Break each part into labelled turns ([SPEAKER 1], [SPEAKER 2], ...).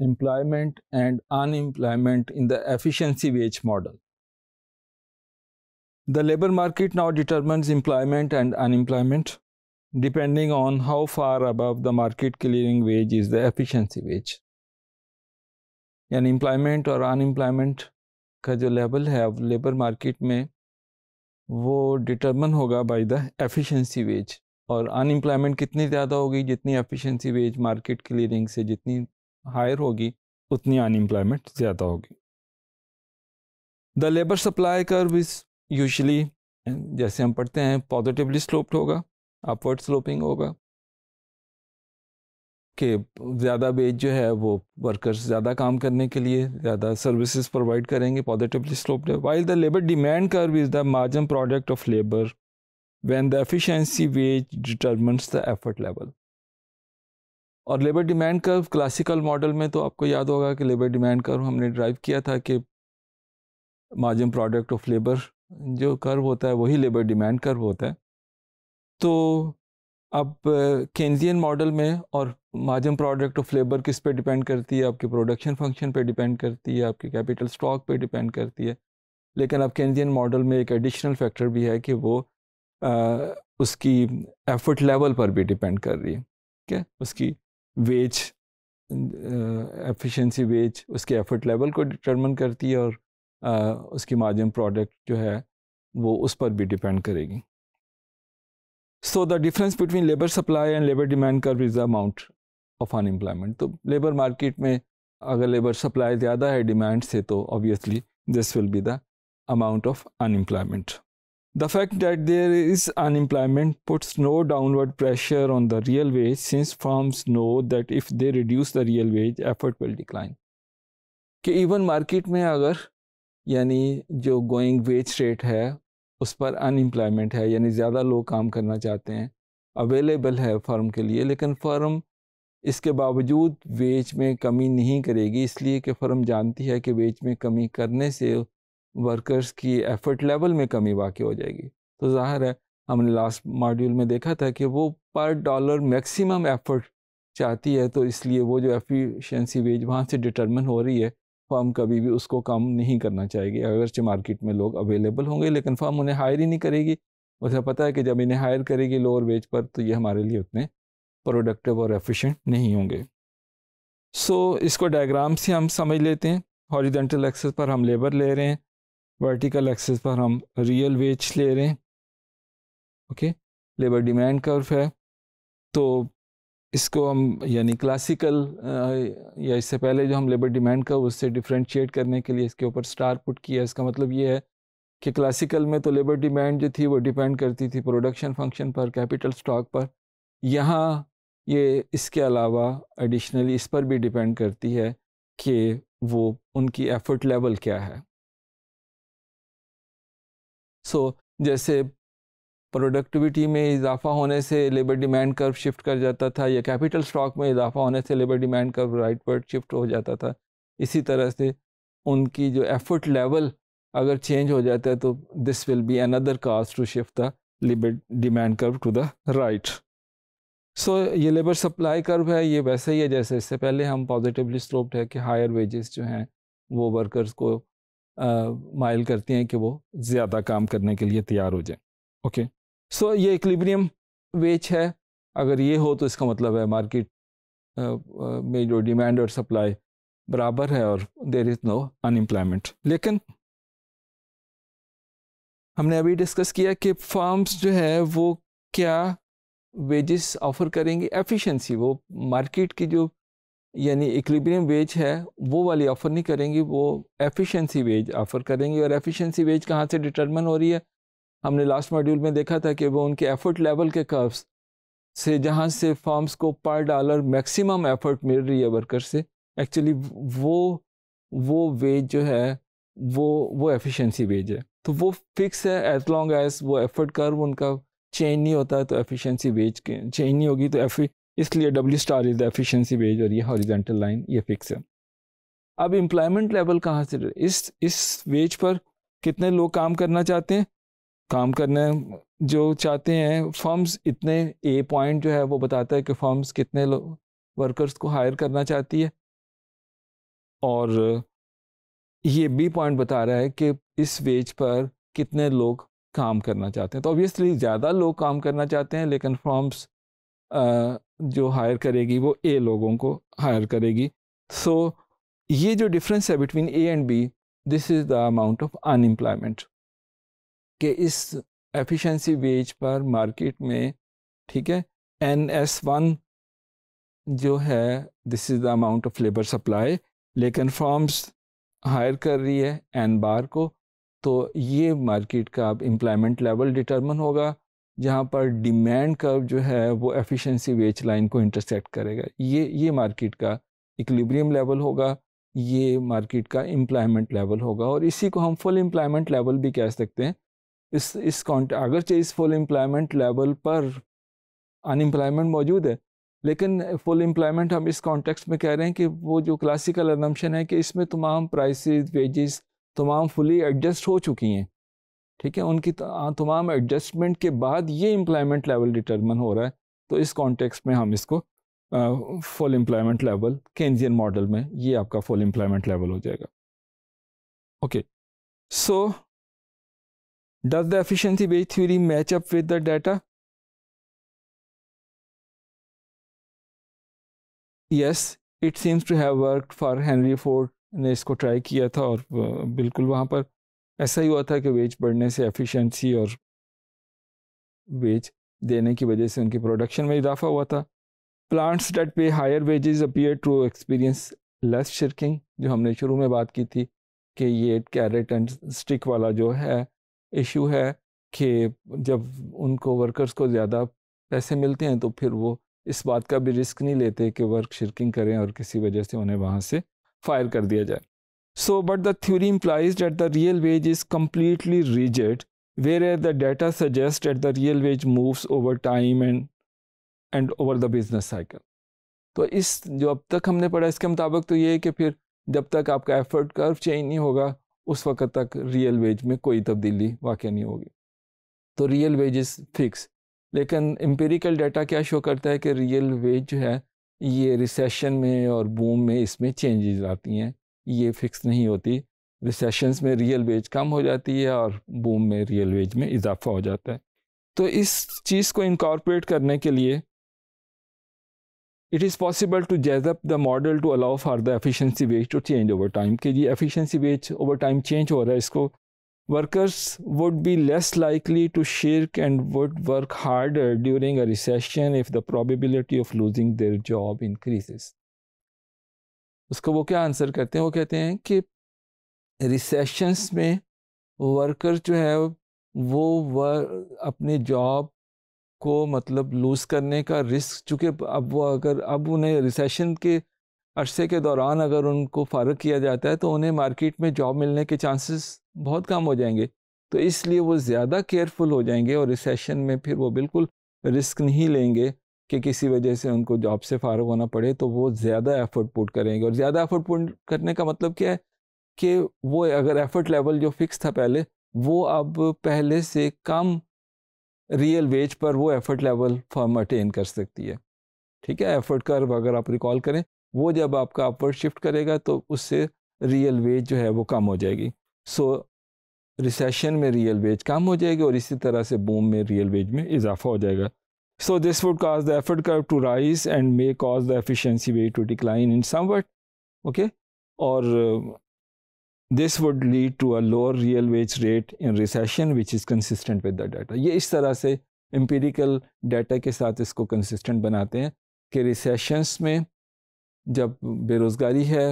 [SPEAKER 1] employment and unemployment in the efficiency wage model. The labor market now determines employment and unemployment depending on how far above the market clearing wage is the efficiency wage. यानी employment और unemployment का जो level है labour market market में वो determine होगा by the efficiency wage और unemployment कितनी ज़्यादा होगी जितनी एफिशिएंसी वेज मार्केट क्लियरिंग से जितनी हायर होगी उतनी अनएम्प्लॉयमेंट ज़्यादा होगी the labour supply curve is usually जैसे हम पढ़ते हैं पॉजिटिवली स्लोप्ड होगा अपवर्ड स्लोपिंग होगा कि ज़्यादा वेज जो है वो वर्कर्स ज़्यादा काम करने के लिए ज़्यादा सर्विसेज प्रोवाइड करेंगे पॉजिटिवली स्लोप्ड है while the labour demand curve is the margin product of labour when the efficiency wage determines the effort level और labour demand curve classical model में तो आपको याद होगा कि लेबर डिमांड कर्व हमने ड्राइव किया था कि मार्जिन प्रोडक्ट ऑफ लेबर जो कर्व होता है वही लेबर डिमांड कर्व होता है तो अब केंजियन मॉडल में और मार्जिन प्रोडक्ट ऑफ लेबर किस पे डिपेंड करती है आपके प्रोडक्शन फंक्शन पे डिपेंड करती है आपके कैपिटल स्टॉक पे डिपेंड करती है लेकिन अब केंजियन मॉडल में एक एडिशनल फैक्टर भी है कि वो आ, उसकी एफर्ट लेवल पर भी डिपेंड कर रही है ठीक है उसकी वेज एफिशिएंसी वेज उसके एफर्ट लेवल को डिटरमिन करती है और आ, उसकी मार्जिन प्रोडक्ट जो है वो उस पर भी डिपेंड करेगी so the difference between labour supply and labour demand curve is the amount of unemployment तो लेबर मार्केट में अगर लेबर सप्लाई ज़्यादा है डिमांड से तो obviously this will be the amount of unemployment The fact that there is unemployment puts no downward pressure on the real wage since firms know that if they reduce the real wage, effort will decline. कि even market में अगर यानी जो going wage rate है उस पर unemployment है यानी ज़्यादा लोग काम करना चाहते हैं अवेलेबल है फर्म के लिए लेकिन फर्म इसके बावजूद वेज में कमी नहीं करेगी इसलिए कि फर्म जानती है कि वेज में कमी करने से वर्कर्स की एफर्ट लेवल में कमी वाकई हो जाएगी तो ज़ाहिर है हमने लास्ट मॉड्यूल में देखा था कि वो पर डॉलर मैक्सिमम एफर्ट चाहती है तो इसलिए वो जो एफिशिएंसी वेज वहाँ से डिटरमिन हो रही है फर्म कभी भी उसको कम नहीं करना चाहेगी अगरचे मार्केट में लोग अवेलेबल होंगे लेकिन फर्म उन्हें हायर ही नहीं करेगी उसे पता है कि जब इन्हें हायर करेगी लोअर वेज पर तो ये हमारे लिए उतने प्रोडक्टिव और एफिशिएंट नहीं होंगे सो so, इसको डायग्राम से हम समझ लेते हैं हॉरिजेंटल एक्सेस पर हम लेबर ले रहे हैं वर्टिकल एक्सेस पर हम रियल वेज ले रहे हैं ओके लेबर डिमांड कर्व है तो इसको हम यानी क्लासिकल या इससे पहले जो हम लेबर डिमांड का उससे डिफ्रेंशिएट करने के लिए इसके ऊपर स्टार पुट किया इसका मतलब ये है कि क्लासिकल में तो लेबर डिमांड जो थी वो डिपेंड करती थी प्रोडक्शन फंक्शन पर कैपिटल स्टॉक पर यहाँ ये इसके अलावा एडिशनली इस पर भी डिपेंड करती है कि वो उनकी एफर्ट लेवल क्या है सो so, जैसे प्रोडक्टिविटी में इजाफा होने से लेबर डिमांड कर्व शिफ्ट कर जाता था या कैपिटल स्टॉक में इजाफा होने से लेबर डिमांड कर्व राइट पर शिफ्ट हो जाता था इसी तरह से उनकी जो एफर्ट लेवल अगर चेंज हो जाता है तो this will be another cause to shift the labour demand curve to the right so ये लेबर सप्लाई कर्व है ये वैसा ही है जैसे इससे पहले हम पॉजिटिवली स्लोप्ड है कि हायर वेजेस जो हैं वो वर्कर्स को मायल करती हैं कि वो ज़्यादा काम करने के लिए तैयार हो जाएं ओके सो ये इक्लिब्रियम वेज है अगर ये हो तो इसका मतलब है मार्केट में जो डिमांड और सप्लाई बराबर है और देर इज़ नो अनएम्प्लॉयमेंट लेकिन हमने अभी डिस्कस किया कि फार्म्स जो है वो क्या वेजेस ऑफ़र करेंगे एफिशिएंसी वो मार्केट की जो यानी इक्लिब्रियम वेज है वो वाली ऑफ़र नहीं करेंगी वो एफिशिएंसी वेज ऑफ़र करेंगी और एफिशिएंसी वेज कहाँ से डिटर्मन हो रही है हमने लास्ट मॉड्यूल में देखा था कि वो उनके एफर्ट लेवल के कर्व्स से जहाँ से फॉर्म्स को पर डॉलर मैक्सिमम एफर्ट मिल रही है वर्कर से एक्चुअली वो वो वेज जो है वो वो एफिशेंसी वेज है तो वो फिक्स है एज लॉन्ग एज वो एफर्ट कर्व उनका चेंज नहीं होता तो एफिशिएंसी वेज चेंज नहीं होगी तो इसलिए W star is the efficiency wage और ये हॉरिजेंटल लाइन ये फिक्स है अब एम्प्लॉयमेंट लेवल कहाँ से इस इस वेज पर कितने लोग काम करना चाहते हैं काम करने जो चाहते हैं फर्म्स इतने ए पॉइंट जो है वो बताता है कि फर्म्स कितने वर्कर्स को हायर करना चाहती है और ये बी पॉइंट बता रहा है कि इस वेज पर कितने लोग काम करना चाहते हैं तो ऑब्वियसली ज़्यादा लोग काम करना चाहते हैं लेकिन फॉर्म्स जो हायर करेगी वो ए लोगों को हायर करेगी सो so, ये जो डिफरेंस है between A and B this is the amount of unemployment के इस एफिशिएंसी वेज पर मार्केट में ठीक है एन एस वन जो है this is the amount of labour supply लेकिन फॉर्म्स हायर कर रही है एन बार को तो ये मार्केट का अब एम्प्लॉयमेंट लेवल डिटर्मन होगा जहाँ पर डिमांड कर्व जो है वो एफिशिएंसी वेज लाइन को इंटरसेक्ट करेगा ये ये मार्केट का इक्लिब्रियम लेवल होगा ये मार्केट का एम्प्लॉयमेंट लेवल होगा और इसी को हम फुल एम्प्लॉयमेंट लेवल भी कह सकते हैं इस इस कॉन्ट अगरचे इस फुल एम्प्लॉयमेंट लेवल पर अनएम्प्लॉयमेंट मौजूद है लेकिन फुल एम्प्लॉयमेंट हम इस कॉन्टेक्स्ट में कह रहे हैं कि वो जो क्लासिकल अनम्पशन है कि इसमें तमाम प्राइसेस वेजेस तमाम फुली एडजस्ट हो चुकी हैं ठीक है उनकी तमाम एडजस्टमेंट के बाद ये एम्प्लॉयमेंट लेवल डिटर्मन हो रहा है तो इस कॉन्टेक्स्ट में हम इसको full employment level Keynesian model में ये आपका फुल एम्प्लॉयमेंट लेवल हो जाएगा okay so does the efficiency wage theory match up with the data yes it seems to have work for Henry Ford ने इसको ट्राई किया था और बिल्कुल वहां पर ऐसा ही हुआ था कि वेज बढ़ने से एफिशिएंसी और वेज देने की वजह से उनकी प्रोडक्शन में इजाफा हुआ था plants that pay higher wages appear to experience less shirking जो हमने शुरू में बात की थी कि ये कैरेट एंड स्टिक वाला जो है इशू है कि जब उनको वर्कर्स को ज़्यादा पैसे मिलते हैं तो फिर वो इस बात का भी रिस्क नहीं लेते कि वर्क शिरकिंग करें और किसी वजह से उन्हें वहाँ से फायर कर दिया जाए So, but the theory implies that the real wage is completely rigid, whereas the data suggests that the real wage moves over time and and over the business cycle. तो इस जो अब तक हमने पढ़ा इसके मुताबिक तो ये है कि फिर जब तक आपका एफर्ट कर्व चेंज नहीं होगा उस वक्त तक रियल वेज में कोई तब्दीली वाक़ नहीं होगी तो रियल वेजेस फिक्स लेकिन एम्पेरिकल डाटा क्या शो करता है कि रियल वेज जो है ये रिसेशन में और बूम में इसमें चेंजेस आती हैं ये फिक्स नहीं होती रिसेशंस में रियल वेज कम हो जाती है और बूम में रियल वेज में इजाफा हो जाता है तो इस चीज़ को इनकॉर्पोरेट करने के लिए it is possible to jazz up the model to allow for the efficiency wage to change over time कि ये efficiency wage over time change हो रहा है इसको workers would be less likely to shirk and would work harder during a recession if the probability of losing their job increases उसको वो क्या answer करते हैं वो कहते हैं कि रिसेशंस में वर्कर जो है वो वर, अपने जॉब को मतलब लूज़ करने का रिस्क चूँकि अब वो अगर अब उन्हें रिसेशन के अरसे के दौरान अगर उनको फ़ारग किया जाता है तो उन्हें मार्केट में जॉब मिलने के चांसेस बहुत कम हो जाएंगे तो इसलिए वो ज़्यादा केयरफुल हो जाएंगे और रिसेशन में फिर वो बिल्कुल रिस्क नहीं लेंगे कि किसी वजह से उनको जॉब से फारग होना पड़े तो वो ज़्यादा एफर्ट पुट करेंगे और ज़्यादा एफर्ट पुट करने का मतलब क्या है कि वो अगर एफर्ट लेवल जो फिक्स था पहले वो अब पहले से कम रियल वेज पर वो एफर्ट लेवल फर्म अटेन कर सकती है ठीक है एफर्ट कर्व अगर आप रिकॉल करें वो जब आपका अपवर्ड शिफ्ट करेगा तो उससे रियल वेज जो है वो कम हो जाएगी सो so, रिसेशन में रियल वेज कम हो जाएगी और इसी तरह से बूम में रियल वेज में इजाफा हो जाएगा So this would cause the effort curve to rise and may cause the efficiency wave to decline in somewhat, okay? Or uh, this would lead to a lower real wage rate in recession which is consistent with the data. ये इस तरह से empirical data के साथ इसको consistent बनाते हैं कि recessions में जब बेरोज़गारी है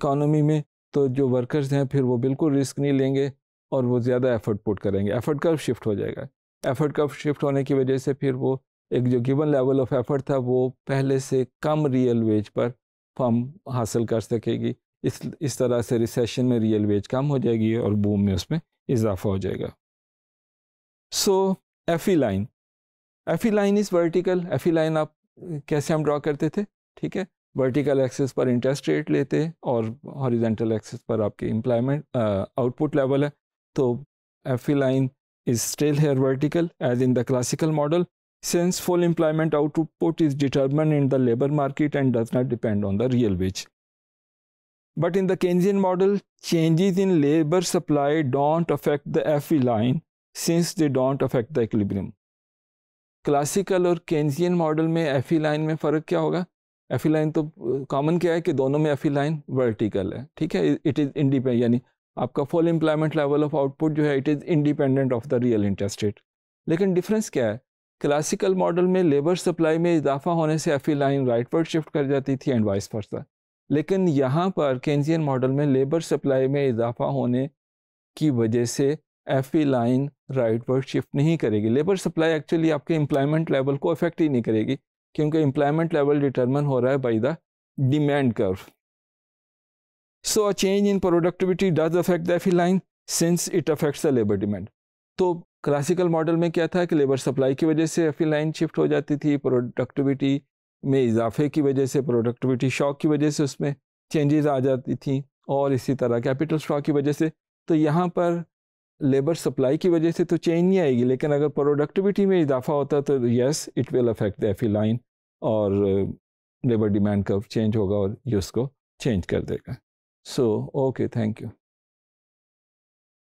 [SPEAKER 1] economy में तो जो workers हैं फिर वो बिल्कुल risk नहीं लेंगे और वो ज़्यादा effort put करेंगे effort curve shift हो जाएगा effort curve shift होने की वजह से फिर वो एक जो गिवन लेवल ऑफ एफर्ट था वो पहले से कम रियल वेज पर फर्म हासिल कर सकेगी इस इस तरह से रिसेशन में रियल वेज कम हो जाएगी और बूम में उसमें इजाफा हो जाएगा so FE line FE line is vertical FE line आप कैसे हम ड्रा करते थे ठीक है वर्टिकल एक्सेस पर इंटरेस्ट रेट लेते और हॉरिजेंटल एक्सेस पर आपके इम्प्लॉयमेंट आउटपुट लेवल है तो FE line is still here vertical as in the classical model Since full employment output is determined in the labor market and does not depend on the real wage. But in the Keynesian model, changes in labor supply don't affect the FE line since they don't affect the equilibrium. Classical और Keynesian model में F line में फ़र्क क्या होगा F line तो common क्या है कि दोनों में एफ लाइन वर्टिकल है ठीक है इट इज़ इंडिपेंडेंट यानी आपका full employment level of output जो है it is independent of the real interest rate लेकिन डिफरेंस क्या है क्लासिकल मॉडल में लेबर सप्लाई में इजाफा होने से एफ लाइन राइटवर्ड शिफ्ट कर जाती थी एंड वाइस वर्सा लेकिन यहाँ पर केंजियन मॉडल में लेबर सप्लाई में इजाफा होने की वजह से एफ लाइन राइटवर्ड शिफ्ट नहीं करेगी लेबर सप्लाई एक्चुअली आपके एम्प्लॉयमेंट लेवल को अफेक्ट ही नहीं करेगी क्योंकि एम्प्लॉयमेंट लेवल डिटर्मन हो रहा है by the demand curve so a change in productivity does affect the FE line since it affects the labour demand तो क्लासिकल मॉडल में क्या था कि लेबर सप्लाई की वजह से एफी लाइन शिफ्ट हो जाती थी प्रोडक्टिविटी में इजाफे की वजह से प्रोडक्टिविटी शॉक की वजह से उसमें चेंजेस आ जाती थी और इसी तरह कैपिटल स्टॉक की वजह से तो यहाँ पर लेबर सप्लाई की वजह से तो चेंज नहीं आएगी लेकिन अगर प्रोडक्टिविटी में इजाफा होता तो yes it will affect the FE line और लेबर डिमांड कर्व चेंज होगा और ये उसको चेंज कर देगा सो ओके थैंक यू